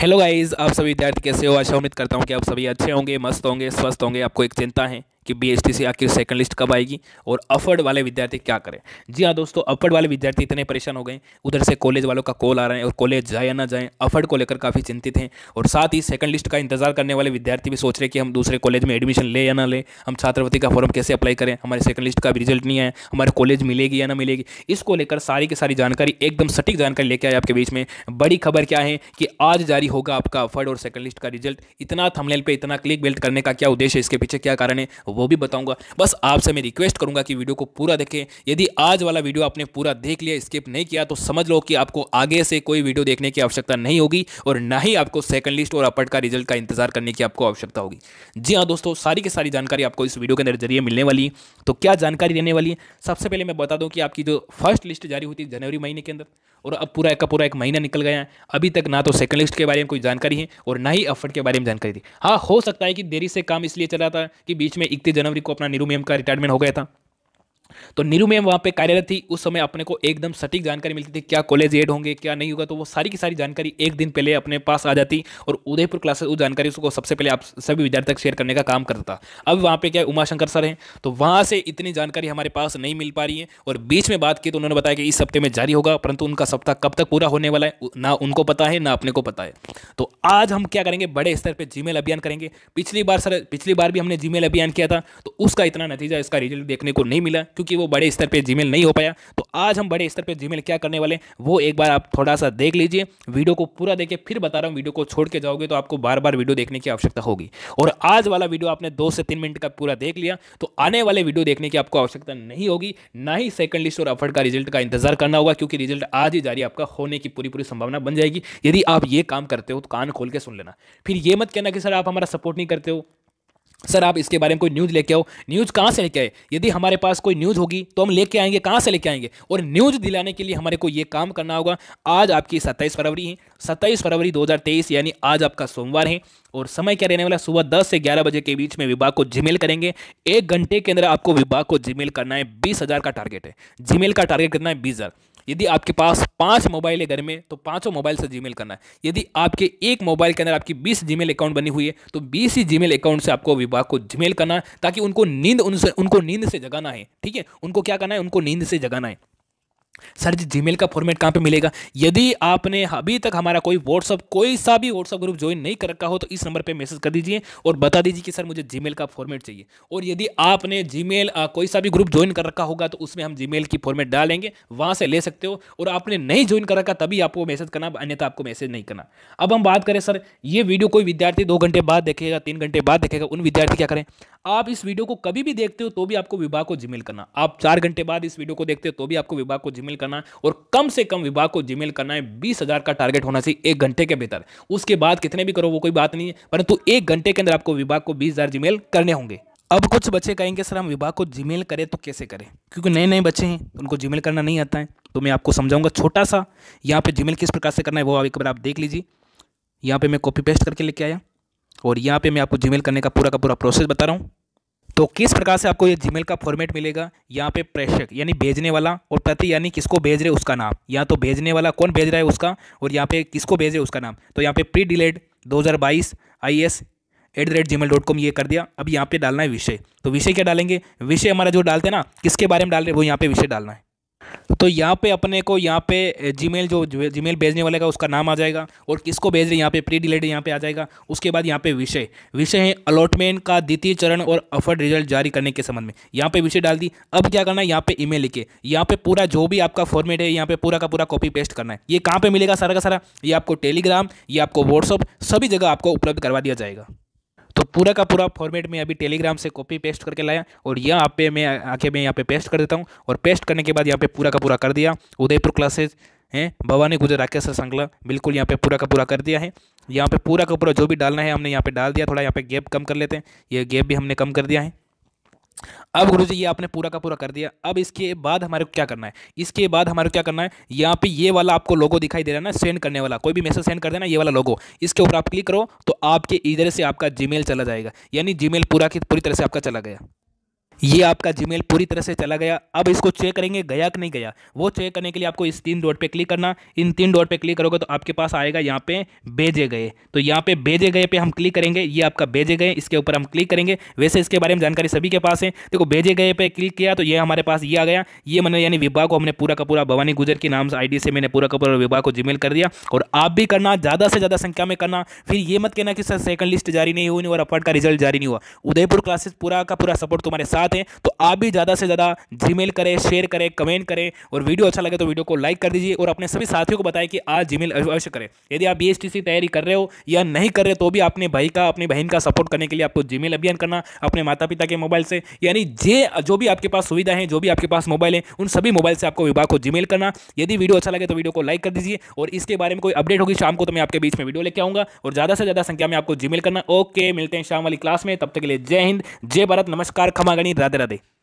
Hello guys आप सभी विद्यार्थी कैसे हो आशा उम्मीद करता हूँ कि आप सभी अच्छे होंगे मस्त होंगे स्वस्थ होंगे आपको एक चिंता है कि बी से आखिर सेकंड लिस्ट कब आएगी और अफर्ड वाले विद्यार्थी क्या करें जी हाँ दोस्तों अफर्ड वाले विद्यार्थी इतने परेशान हो गए उधर से कॉलेज वालों का कॉल आ रहा है और कॉलेज जाए या ना जाए अफर्ड को लेकर काफ़ी चिंतित हैं और साथ ही सेकंड लिस्ट का इंतजार करने वाले विद्यार्थी भी सोच रहे कि हम दूसरे कॉलेज में एडमिशन ले या ना ले हम छात्रवृत्ति का फॉर्म कैसे अप्लाई करें हमारे सेकंड लिस्ट का भी रिजल्ट नहीं आया हमारे कॉलेज मिलेगी या ना मिलेगी इसको लेकर सारी की सारी जानकारी एकदम सटीक जानकारी लेके आए आपके बीच में बड़ी खबर क्या है कि आज जारी होगा आपका अफर्ड और सेकंड लिस्ट का रिजल्ट इतना थमलेल पर इतना क्लिक बेल्ट करने का क्या उद्देश्य है इसके पीछे क्या कारण है वो भी बताऊंगा बस आपसे मैं रिक्वेस्ट करूंगा कि वीडियो को पूरा देखें यदि आज वाला वीडियो आपने पूरा देख लिया स्किप नहीं किया तो समझ लो कि आपको आगे से कोई वीडियो देखने की आवश्यकता नहीं होगी और ना ही आपको सेकंड लिस्ट और अपर का रिजल्ट का इंतजार करने की आपको आवश्यकता होगी जी हाँ दोस्तों सारी की सारी जानकारी आपको इस वीडियो के अंदर जरिए मिलने वाली तो क्या जानकारी देने वाली है सबसे पहले मैं बता दूँ कि आपकी जो फर्स्ट लिस्ट जारी होती है जनवरी महीने के अंदर और अब पूरा का पूरा एक महीना निकल गया है अभी तक ना तो सेकंड लिस्ट के बारे में कोई जानकारी है और ना ही अफर्ट के बारे में जानकारी थी हाँ हो सकता है कि देरी से काम इसलिए चला था कि बीच में इकतीस जनवरी को अपना निरुमियम का रिटायरमेंट हो गया था तो नीरू मैम वहाँ पे कार्यरत थी उस समय अपने को एकदम सटीक जानकारी मिलती थी क्या कॉलेज एड होंगे क्या नहीं होगा तो वो सारी की सारी जानकारी एक दिन पहले अपने पास आ जाती और उदयपुर क्लासेस उस जानकारी उसको सबसे पहले आप सभी विद्यार्थी तक शेयर करने का काम करता था अब वहाँ पर क्या उमाशंकर सर हैं तो वहाँ से इतनी जानकारी हमारे पास नहीं मिल पा रही है और बीच में बात की तो उन्होंने बताया कि इस हफ्ते में जारी होगा परंतु उनका सप्ताह कब तक पूरा होने वाला है ना उनको पता है ना अपने को पता है तो आज हम क्या करेंगे बड़े स्तर पर जीमेल अभियान करेंगे पिछली बार सर पिछली बार भी हमने जीमेल अभियान किया था तो उसका इतना नतीजा इसका रिजल्ट देखने को नहीं मिला क्योंकि क्योंकि वो बड़े स्तर पर जीमेल नहीं हो पाया तो आज हम बड़े स्तर पर जीमेल क्या करने वाले वो एक बार आप थोड़ा सा देख लीजिए वीडियो को पूरा देखे फिर बता रहा हूँ वीडियो को छोड़ के जाओगे तो आपको बार बार वीडियो देखने की आवश्यकता होगी और आज वाला वीडियो आपने दो से तीन मिनट का पूरा देख लिया तो आने वाले वीडियो देखने की आपको आवश्यकता नहीं होगी ना ही सेकंड लिस्ट और अफर्ट का रिजल्ट का इंतजार करना होगा क्योंकि रिजल्ट आज ही जारी आपका होने की पूरी पूरी संभावना बन जाएगी यदि आप ये काम करते हो तो कान खोल के सुन लेना फिर ये मत कहना कि सर आप हमारा सपोर्ट नहीं करते हो सर आप इसके बारे में कोई न्यूज़ लेके आओ न्यूज़ कहाँ से लेके आए यदि हमारे पास कोई न्यूज़ होगी तो हम लेके आएंगे कहाँ से लेके आएंगे और न्यूज़ दिलाने के लिए हमारे को ये काम करना होगा आज आपकी सत्ताईस फरवरी है सत्ताईस फरवरी 2023 यानी आज आपका सोमवार है और समय क्या रहने वाला सुबह दस से ग्यारह बजे के बीच में विभाग को जीमेल करेंगे एक घंटे के अंदर आपको विभाग को जीमेल करना है बीस का टारगेट है जीमेल का टारगेट कितना है बीस यदि आपके पास पांच मोबाइल है घर में तो पांचों मोबाइल से जीमेल करना है यदि आपके एक मोबाइल के अंदर आपकी बीस जीमेल अकाउंट बनी हुई है तो बीस ही जीमेल अकाउंट से आपको विभाग को जीमेल करना है ताकि उनको नींद उनसे उनको नींद से जगाना है ठीक है उनको क्या करना है उनको नींद से जगाना है सर जी जीमेल का फॉर्मेट कहाँ पे मिलेगा यदि आपने अभी तक हमारा कोई व्हाट्सअप कोई सा भी व्हाट्सअप ग्रुप ज्वाइन नहीं कर रखा हो तो इस नंबर पे मैसेज कर दीजिए और बता दीजिए कि सर मुझे जीमेल का फॉर्मेट चाहिए और यदि आपने जीमेल कोई सा भी ग्रुप ज्वाइन कर रखा होगा तो उसमें हम जीमेल की फॉर्मेट डालेंगे वहाँ से ले सकते हो और आपने नहीं ज्वाइन कर रखा तभी आपको मैसेज करना अन्यथा आपको मैसेज नहीं करना अब हम बात करें सर ये वीडियो कोई विद्यार्थी दो घंटे बाद देखेगा तीन घंटे बाद देखेगा उन विद्यार्थी क्या करें आप इस वीडियो को कभी भी देखते हो तो भी आपको विभाग को जीमेल करना आप चार घंटे बाद इस वीडियो को देखते हो तो भी आपको विभाग को जीमेल करना और कम से कम विभाग को जीमेल करना है बीस हजार का टारगेट होना चाहिए एक घंटे के भीतर उसके बाद कितने भी करो वो कोई बात नहीं है परंतु एक घंटे के अंदर आपको विभाग को बीस हजार जीमेल करने होंगे अब कुछ बच्चे कहेंगे सर हम विभाग को जीमेल करें तो कैसे करें क्योंकि नए नए बच्चे हैं तो उनको जीमेल करना नहीं आता है तो मैं आपको समझाऊंगा छोटा सा यहाँ पे जीमेल किस प्रकार से करना है वो आप एक बार आप देख लीजिए यहाँ पे मैं कॉपी पेस्ट करके लेके आया और यहाँ पे मैं आपको जीमेल करने का पूरा का पूरा प्रोसेस बता रहा हूँ तो किस प्रकार से आपको ये जीमेल का फॉर्मेट मिलेगा यहाँ पे प्रेषक यानी भेजने वाला और प्रति यानी किसको भेज रहे उसका नाम यहाँ तो भेजने वाला कौन भेज रहा है उसका और यहाँ पे किसको भेज रहे उसका नाम तो यहाँ पे प्री डिलेड दो हज़ार बाईस I S at the rate gmail dot com ये कर दिया अब यहाँ पे डालना है विषय तो विषय क्या डालेंगे विषय हमारा जो डालते हैं ना किसके बारे में डाल रहे हैं वो यहाँ पे विषय डालना है तो यहाँ पे अपने को यहाँ पे जीमेल जो जीमेल भेजने वाले का उसका नाम आ जाएगा और किसको भेज रहे यहाँ पे प्री डिलेड यहाँ पे आ जाएगा उसके बाद यहाँ पे विषय विषय है अलॉटमेंट का द्वितीय चरण और अफर्ड रिजल्ट जारी करने के संबंध में यहाँ पे विषय डाल दी अब क्या करना है यहाँ पे ईमेल लिखे यहाँ पे पूरा जो भी आपका फॉर्मेट है यहाँ पे पूरा का पूरा कॉपी पेस्ट करना है ये कहाँ पर मिलेगा सारा का सारा ये आपको टेलीग्राम ये आपको व्हाट्सअप सभी जगह आपको उपलब्ध करवा दिया जाएगा तो पूरा का पूरा फॉर्मेट में अभी टेलीग्राम से कॉपी पेस्ट करके लाया और यह आप पे मैं आके मैं यहाँ पे पेस्ट कर देता हूँ और पेस्ट करने के बाद यहाँ पे पूरा का पूरा कर दिया उदयपुर क्लासेज हैं भवानी गुजर राकेश संगला बिल्कुल यहाँ पे पूरा का पूरा कर दिया है यहाँ पे पूरा का पूरा जो भी डालना है हमने यहाँ पे डाल दिया थोड़ा यहाँ पे गैप कम कर लेते हैं ये गैप भी हमने कम कर दिया है अब गुरु जी ये आपने पूरा का पूरा कर दिया अब इसके बाद हमारे को क्या करना है इसके बाद हमारे को क्या करना है यहाँ पे ये वाला आपको लोगो दिखाई दे रहा है ना सेंड करने वाला कोई भी मैसेज सेंड कर देना ये वाला लोगो इसके ऊपर आप क्लिक करो तो आपके इधर से आपका जीमेल चला जाएगा यानी जीमेल पूरा की पूरी तरह से आपका चला गया ये आपका जीमेल पूरी तरह से चला गया अब इसको चेक करेंगे गया कि नहीं गया वो चेक करने के लिए आपको इस तीन डॉट पे क्लिक करना इन तीन डॉट पे क्लिक करोगे तो आपके पास आएगा यहाँ पे भेजे गए तो यहाँ पे भेजे गए पे हम क्लिक करेंगे ये आपका भेजे गए इसके ऊपर हम क्लिक करेंगे वैसे इसके बारे में जानकारी सभी के पास है देखो भेजे गए पे क्लिक किया तो ये हमारे पास ये आ गया ये मैंने यानी विभाग को हमने पूरा का पूरा भवानी गुजर के नाम आई से मैंने पूरा का पूरा विभाग को जीमेल कर दिया और आप भी करना ज़्यादा से ज़्यादा संख्या में करना फिर ये मत कहना कि सर सेकंड लिस्ट जारी नहीं हुई और अपर्ट का रिजल्ट जारी नहीं हुआ उदयपुर क्लासेस पूरा का पूरा सपोर्ट तुम्हारे साथ साथ हैं तो आप भी ज़्यादा से ज़्यादा जीमेल करें शेयर करें कमेंट करें और वीडियो अच्छा लगे तो वीडियो को लाइक कर दीजिए और अपने सभी साथियों को बताएं कि आज जीमेल अवश्य करें यदि आप बी तैयारी कर रहे हो या नहीं कर रहे तो भी अपने भाई का अपनी बहन का सपोर्ट करने के लिए आपको जीमेल अभियान करना अपने माता पिता के मोबाइल से यानी जे जो भी आपके पास सुविधा है जो भी आपके पास मोबाइल है उन सभी मोबाइल से आपको विभाग को जीमेल करना यदि वीडियो अच्छा लगे तो वीडियो को लाइक कर दीजिए और इसके बारे में कोई अपडेट होगी शाम को तो मैं आपके बीच में वीडियो लेके आऊंगा और ज़्यादा से ज़्यादा संख्या में आपको जीमेल करना ओके मिलते हैं शाम वाली क्लास में तब तक के लिए जय हिंद जय भारत नमस्कार खमागणी mí, de.